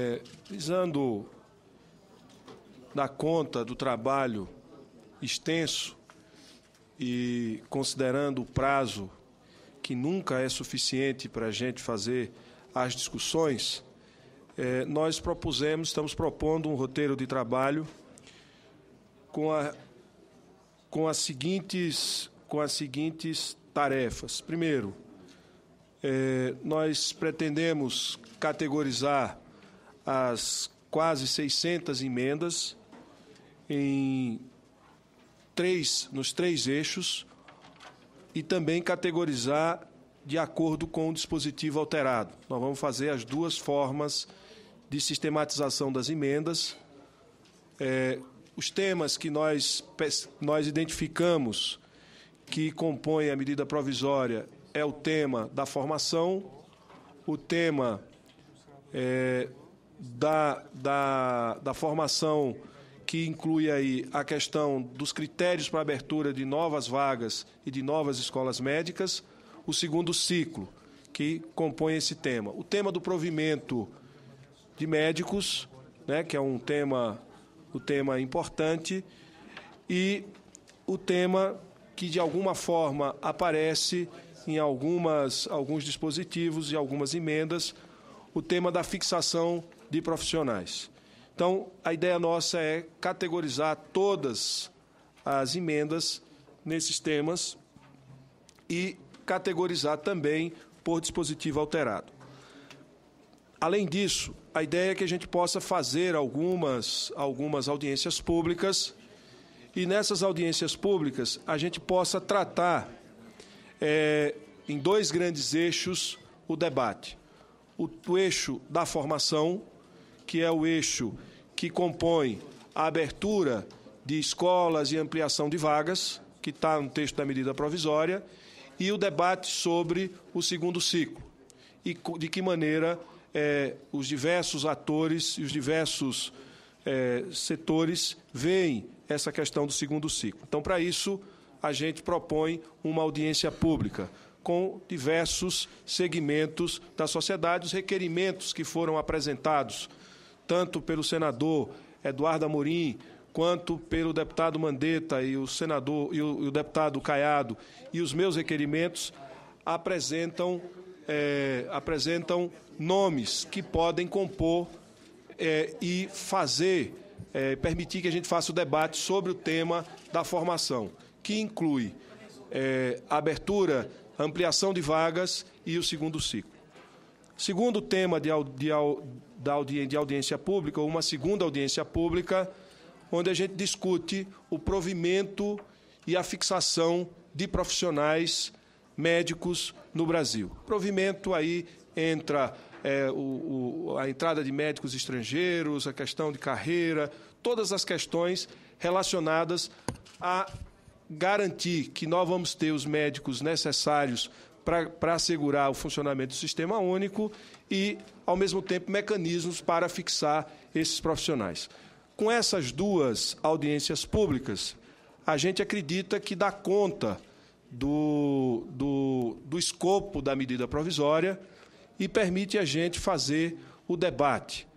É, visando dar conta do trabalho extenso e considerando o prazo que nunca é suficiente para a gente fazer as discussões, é, nós propusemos, estamos propondo um roteiro de trabalho com, a, com, as, seguintes, com as seguintes tarefas. Primeiro, é, nós pretendemos categorizar as quase 600 emendas em três, nos três eixos e também categorizar de acordo com o dispositivo alterado. Nós vamos fazer as duas formas de sistematização das emendas. É, os temas que nós, nós identificamos que compõem a medida provisória é o tema da formação, o tema é, da, da, da formação que inclui aí a questão dos critérios para abertura de novas vagas e de novas escolas médicas, o segundo ciclo que compõe esse tema. O tema do provimento de médicos, né, que é um tema, o um tema importante, e o tema que de alguma forma aparece em algumas, alguns dispositivos e algumas emendas, o tema da fixação de profissionais. Então, a ideia nossa é categorizar todas as emendas nesses temas e categorizar também por dispositivo alterado. Além disso, a ideia é que a gente possa fazer algumas, algumas audiências públicas e nessas audiências públicas a gente possa tratar é, em dois grandes eixos o debate. O, o eixo da formação, que é o eixo que compõe a abertura de escolas e ampliação de vagas, que está no texto da medida provisória, e o debate sobre o segundo ciclo e de que maneira eh, os diversos atores e os diversos eh, setores veem essa questão do segundo ciclo. Então, para isso, a gente propõe uma audiência pública com diversos segmentos da sociedade, os requerimentos que foram apresentados tanto pelo senador Eduardo Amorim, quanto pelo deputado Mandetta e o senador e o, e o deputado Caiado e os meus requerimentos apresentam é, apresentam nomes que podem compor é, e fazer é, permitir que a gente faça o debate sobre o tema da formação, que inclui é, abertura, ampliação de vagas e o segundo ciclo. Segundo tema de, de, de, audi, de audiência pública, ou uma segunda audiência pública, onde a gente discute o provimento e a fixação de profissionais médicos no Brasil. Provimento aí entra é, o, o, a entrada de médicos estrangeiros, a questão de carreira, todas as questões relacionadas a garantir que nós vamos ter os médicos necessários para assegurar o funcionamento do sistema único e, ao mesmo tempo, mecanismos para fixar esses profissionais. Com essas duas audiências públicas, a gente acredita que dá conta do, do, do escopo da medida provisória e permite a gente fazer o debate